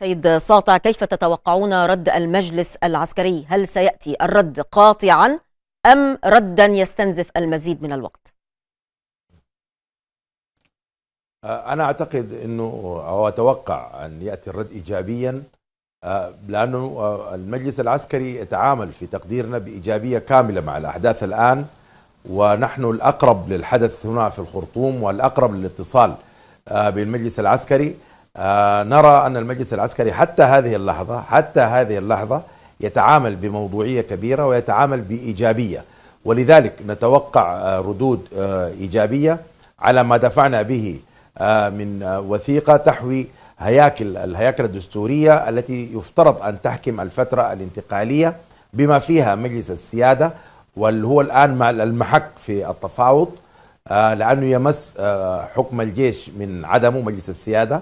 سيد ساطع كيف تتوقعون رد المجلس العسكري هل سيأتي الرد قاطعا أم ردا يستنزف المزيد من الوقت أنا أعتقد أنه أو أتوقع أن يأتي الرد إيجابيا لأنه المجلس العسكري يتعامل في تقديرنا بإيجابية كاملة مع الأحداث الآن ونحن الأقرب للحدث هنا في الخرطوم والأقرب للاتصال بالمجلس العسكري آه، نرى أن المجلس العسكري حتى هذه اللحظة حتى هذه اللحظة يتعامل بموضوعية كبيرة ويتعامل بإيجابية ولذلك نتوقع آه، ردود آه، إيجابية على ما دفعنا به من وثيقة تحوي هياكل الهياكل الدستورية التي يفترض أن تحكم الفترة الانتقالية بما فيها مجلس السيادة واللي هو الآن المحك في التفاوض لأنه يمس حكم الجيش من عدمه مجلس السيادة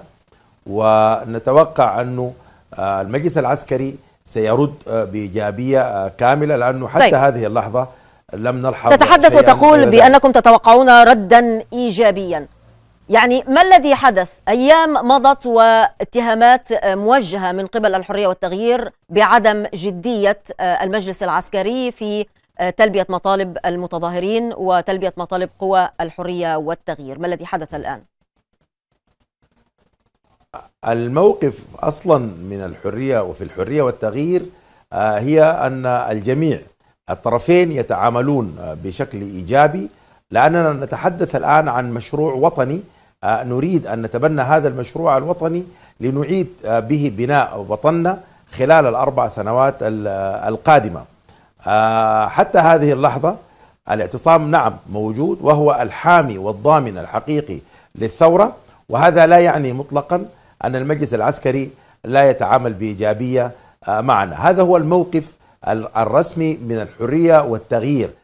ونتوقع أنه آه، المجلس العسكري سيرد آه، بإيجابية آه، كاملة لأنه حتى طيب. هذه اللحظة لم نلحظ تتحدث وتقول بأنكم تتوقعون ردا إيجابيا يعني ما الذي حدث؟ أيام مضت واتهامات موجهة من قبل الحرية والتغيير بعدم جدية المجلس العسكري في تلبية مطالب المتظاهرين وتلبية مطالب قوى الحرية والتغيير ما الذي حدث الآن؟ الموقف اصلا من الحريه وفي الحريه والتغيير آه، هي ان الجميع الطرفين يتعاملون آه، بشكل ايجابي لاننا نتحدث الان عن مشروع وطني آه، نريد ان نتبنى هذا المشروع الوطني لنعيد به بناء وطننا خلال الاربع سنوات القادمه. حتى هذه اللحظه الاعتصام نعم موجود وهو الحامي والضامن الحقيقي للثوره وهذا لا يعني مطلقا أن المجلس العسكري لا يتعامل بإيجابية آه، معنا هذا هو الموقف الرسمي من الحرية والتغيير